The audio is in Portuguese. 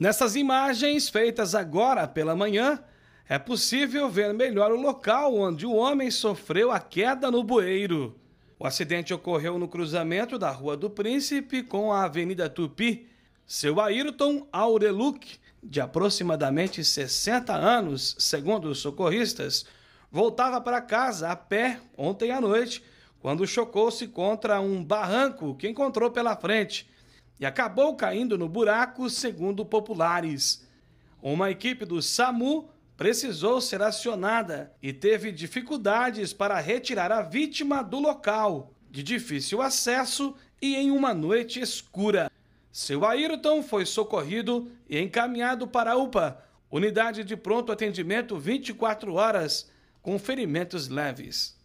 Nessas imagens feitas agora pela manhã, é possível ver melhor o local onde o homem sofreu a queda no bueiro. O acidente ocorreu no cruzamento da Rua do Príncipe com a Avenida Tupi. Seu Ayrton Aureluc, de aproximadamente 60 anos, segundo os socorristas, voltava para casa a pé ontem à noite, quando chocou-se contra um barranco que encontrou pela frente e acabou caindo no buraco, segundo populares. Uma equipe do SAMU precisou ser acionada e teve dificuldades para retirar a vítima do local, de difícil acesso e em uma noite escura. Seu Ayrton foi socorrido e encaminhado para a UPA, unidade de pronto atendimento 24 horas, com ferimentos leves.